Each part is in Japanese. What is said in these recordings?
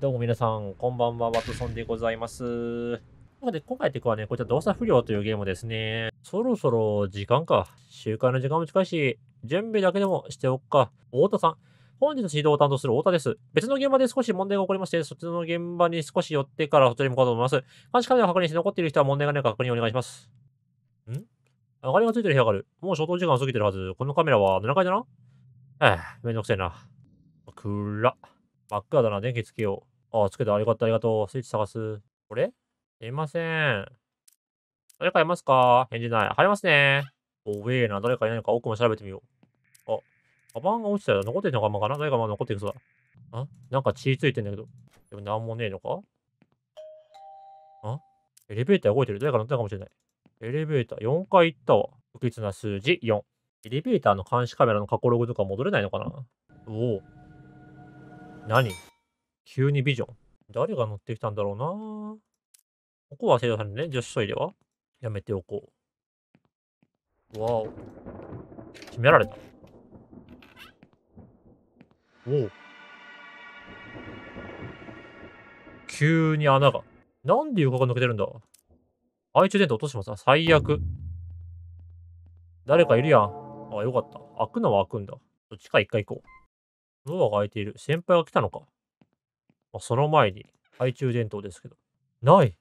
どうも皆さん、こんばんは、ワトソンでございます。なので、今回っていうかね、こちら動作不良というゲームですね。そろそろ時間か。集会の時間も近いし、準備だけでもしておくか。太田さん。本日の指導を担当する太田です。別の現場で少し問題が起こりまして、そちらの現場に少し寄ってからそちに向かうと思います。監視カメラを確認して残っている人は問題がないか確認お願いします。ん明かりがついてる部屋がある。もう消灯時間過ぎてるはず。このカメラは7階だなはぁ、めんどくせえな。暗っ。真っ暗だな。電気つけよう。ああ、つけた。ありがとう、ありがとう。スイッチ探す。これすいません。誰かいますか返事ない。入りますね。おうえな。誰かいないのか奥も調べてみよう。あ、カバンが落ちたよ。残ってんのかまかな誰かまだ残ってるくそうだ。んなんか血ついてんだけど。でもなんもねえのかんエレベーター動いてる。誰か乗ったかもしれない。エレベーター4回行ったわ。不吉な数字4。エレベーターの監視カメラの過去ログとか戻れないのかなおお。何急にビジョン。誰が乗ってきたんだろうなここは生徒さんね、女子トイレはやめておこう。わお。決められた。おお。急に穴が。なんで床が抜けてるんだ懐中電灯落としてます。最悪。誰かいるやん。あ、よかった。開くのは開くんだ。どっちか一回行こう。ドアが開いている。先輩が来たのか。あ、その前に、懐中電灯ですけど。ない。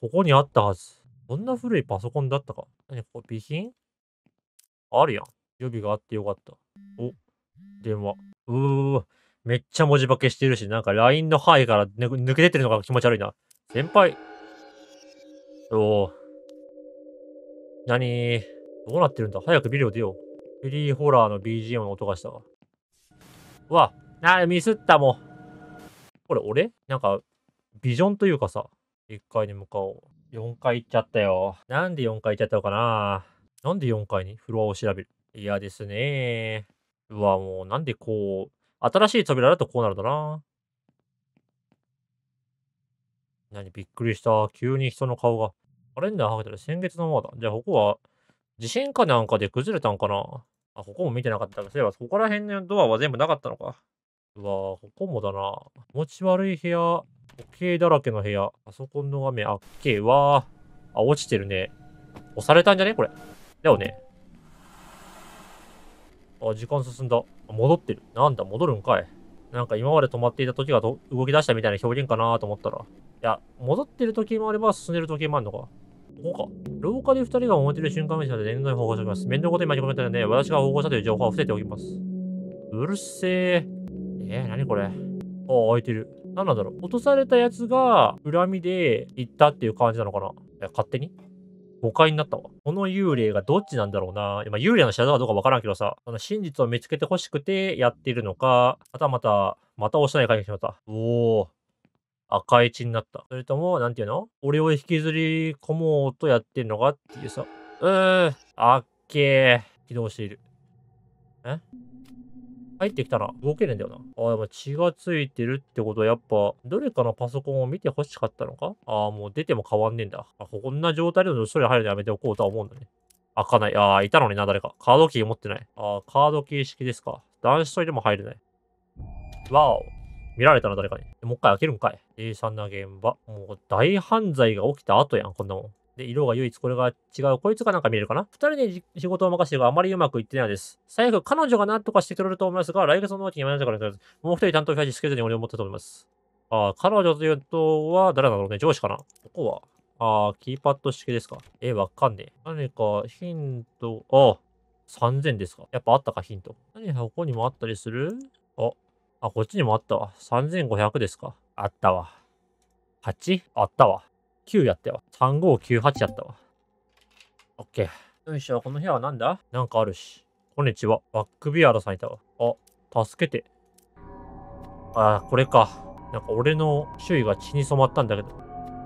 ここにあったはず。こんな古いパソコンだったか。何ここ、備品あるやん。予備があってよかった。お、電話。うめっちゃ文字化けしてるし、なんか LINE の範囲から抜け出てるのが気持ち悪いな。先輩。おー。何どうなってるんだ早くビデオ出よう。フリーホラーの BGM の音がしたわ。うわ、な、ミスったもん。これ俺なんか、ビジョンというかさ、1階に向かおう。4階行っちゃったよ。なんで4階行っちゃったのかななんで4階にフロアを調べる嫌ですねうわ、もうなんでこう、新しい扉だとこうなるんだな。何びっくりした。急に人の顔が。カレンダー剥げたら先月のままだ。じゃあここは、地震かなんかで崩れたんかなあ、ここも見てなかったそういえばここら辺のドアは全部なかったのか。うわここもだな。持ち悪い部屋。時計だらけの部屋。パソコンの画面、あっけえ。わあ、落ちてるね。押されたんじゃねこれ。だよね。あ、時間進んだ。戻ってる。なんだ、戻るんかい。なんか今まで止まっていた時が動き出したみたいな表現かなと思ったら。いや、戻ってる時もあれば進んでる時もあるのか。ここか。廊下で2人が思ってる瞬間を見せたで念報告しておきます。面倒ごとに巻き込めたので、私が報告したという情報を伏せておきます。うるせえ。えー、何これ。あ、開いてる。何なんだろう。落とされたやつが恨みで行ったっていう感じなのかな。いや、勝手に誤解になったわ。この幽霊がどっちなんだろうな。今、幽霊の仕業かどうかわからんけどさ、あの真実を見つけて欲しくてやってるのか、はたまた、また押したいかにしまった。おお。赤い血になった。それとも、なんていうの俺を引きずり込もうとやってんのかっていうさ。うーん。あっけー。起動している。え入ってきたな。動けねえんだよな。ああ、でも血がついてるってことはやっぱ、どれかのパソコンを見て欲しかったのかああ、もう出ても変わんねえんだ。あこんな状態でも処理入るのやめておこうとは思うんだね。開かない。ああ、いたのにな、誰か。カードキー持ってない。ああ、カードキー式ですか。男子トイレも入れない。わお。見られたな、誰かに。もう一回開けるんかい。A さんな現場。もう大犯罪が起きた後やん、こんなもん。で、色が唯一これが違う。こいつがなんか見えるかな二人に仕事を任せてがあまりうまくいってないです。最悪、彼女が何とかしてくれると思いますが、来月のうちに間に合わからです。もう一人担当者にスケジュールに俺を持ったと思います。ああ、彼女というとは誰だろうね上司かなここはああ、キーパッド式ですか。ええ、わかんねえ。何かヒント、ああ、3000ですか。やっぱあったか、ヒント。何箱ここにもあったりするあ、あ、こっちにもあったわ。3500ですか。あったわ。8? あったわ。9やったよ。3598やったわ。オッケー。よいしょ、この部屋はなんだなんかあるし。こんにちは。バックビアードさんいたわ。あ、助けて。あー、これか。なんか俺の周囲が血に染まったんだけど。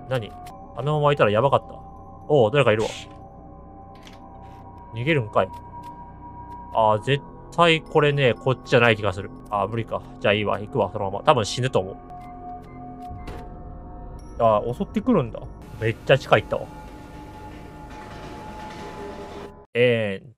何あのままいたらやばかった。おお、誰かいるわ。逃げるんかい。あ絶対これね、こっちじゃない気がする。ああ、無理か。じゃあいいわ。行くわ、そのまま。多分死ぬと思う。あ、襲ってくるんだ。めっちゃ近いったわ。えー、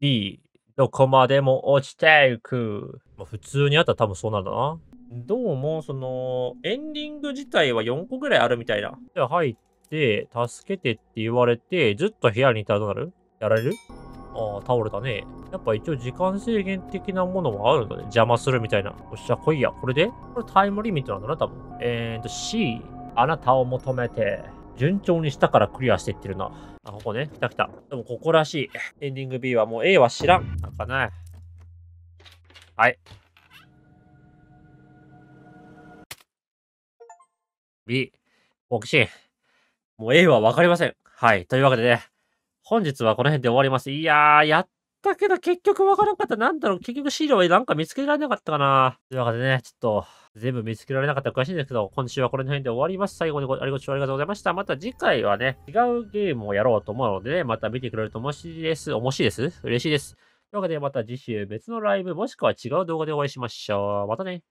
D、どこまでも落ちていく。まあ、普通にあったら多分そうなんだな。どうも、その、エンディング自体は4個ぐらいあるみたいな。じゃあ入って、助けてって言われて、ずっと部屋にいたらどうなるやられるああ、倒れたね。やっぱ一応時間制限的なものはあるんだね。邪魔するみたいな。おっしゃ、来いや。これでこれタイムリミットなんだな、多分。えーと、C。あなたを求めて。順調に下からクリアしていってるな。あ、ここね。来た来た。でもここらしい。エンディング B はもう A は知らん。なんかない。はい。B、好奇心。もう A は分かりません。はい。というわけでね、本日はこの辺で終わります。いやー、やったけど結局わからんかった。なんだろう、結局資料はなんか見つけられなかったかな。というわけでね、ちょっと、全部見つけられなかったら詳しいんですけど、今週はこれの辺で終わります。最後にごご視聴ありがとうございました。また次回はね、違うゲームをやろうと思うので、ね、また見てくれると面白いです。面白いです。嬉しいです。というわけで、また次週別のライブ、もしくは違う動画でお会いしましょう。またね。